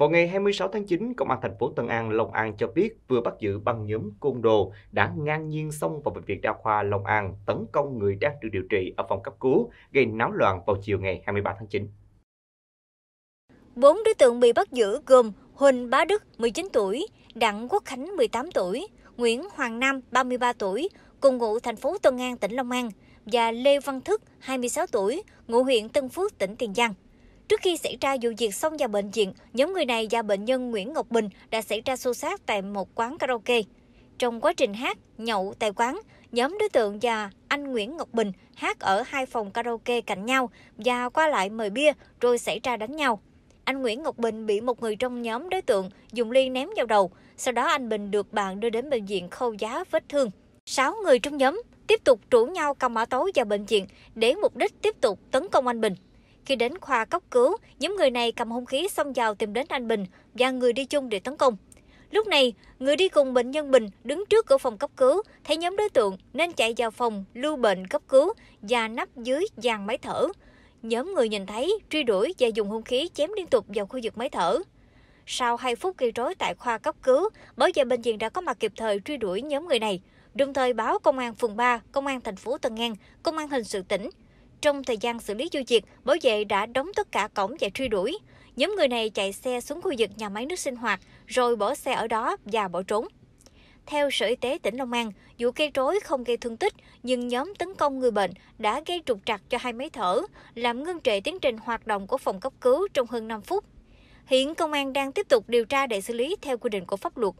Vào ngày 26 tháng 9, Công an thành phố Tân An, Long An cho biết vừa bắt giữ băng nhóm côn đồ đã ngang nhiên xông vào Bệnh viện Đa khoa Long An tấn công người đang được điều trị ở phòng cấp cứu, gây náo loạn vào chiều ngày 23 tháng 9. Bốn đối tượng bị bắt giữ gồm Huỳnh Bá Đức, 19 tuổi, Đặng Quốc Khánh, 18 tuổi, Nguyễn Hoàng Nam, 33 tuổi, cùng ngụ thành phố Tân An, tỉnh Long An, và Lê Văn Thức, 26 tuổi, ngụ huyện Tân Phước, tỉnh Tiền Giang. Trước khi xảy ra vụ việc xong vào bệnh viện, nhóm người này và bệnh nhân Nguyễn Ngọc Bình đã xảy ra xô xát tại một quán karaoke. Trong quá trình hát, nhậu tại quán, nhóm đối tượng và anh Nguyễn Ngọc Bình hát ở hai phòng karaoke cạnh nhau và qua lại mời bia rồi xảy ra đánh nhau. Anh Nguyễn Ngọc Bình bị một người trong nhóm đối tượng dùng ly ném vào đầu, sau đó anh Bình được bạn đưa đến bệnh viện khâu giá vết thương. Sáu người trong nhóm tiếp tục rủ nhau cầm mã tấu vào bệnh viện để mục đích tiếp tục tấn công anh Bình. Khi đến khoa cấp cứu, nhóm người này cầm hung khí xông vào tìm đến anh Bình và người đi chung để tấn công. Lúc này, người đi cùng bệnh nhân Bình đứng trước cửa phòng cấp cứu, thấy nhóm đối tượng nên chạy vào phòng lưu bệnh cấp cứu và nắp dưới dàn máy thở. Nhóm người nhìn thấy, truy đuổi và dùng hung khí chém liên tục vào khu vực máy thở. Sau 2 phút gây rối tại khoa cấp cứu, bảo vệ bệnh viện đã có mặt kịp thời truy đuổi nhóm người này, đồng thời báo công an phường 3, công an thành phố Tân An, công an hình sự tỉnh, trong thời gian xử lý du việc, bảo vệ đã đóng tất cả cổng và truy đuổi. Nhóm người này chạy xe xuống khu vực nhà máy nước sinh hoạt, rồi bỏ xe ở đó và bỏ trốn. Theo Sở Y tế tỉnh Long An, vụ gây rối không gây thương tích, nhưng nhóm tấn công người bệnh đã gây trục trặc cho hai máy thở, làm ngưng trệ tiến trình hoạt động của phòng cấp cứu trong hơn 5 phút. Hiện công an đang tiếp tục điều tra để xử lý theo quy định của pháp luật.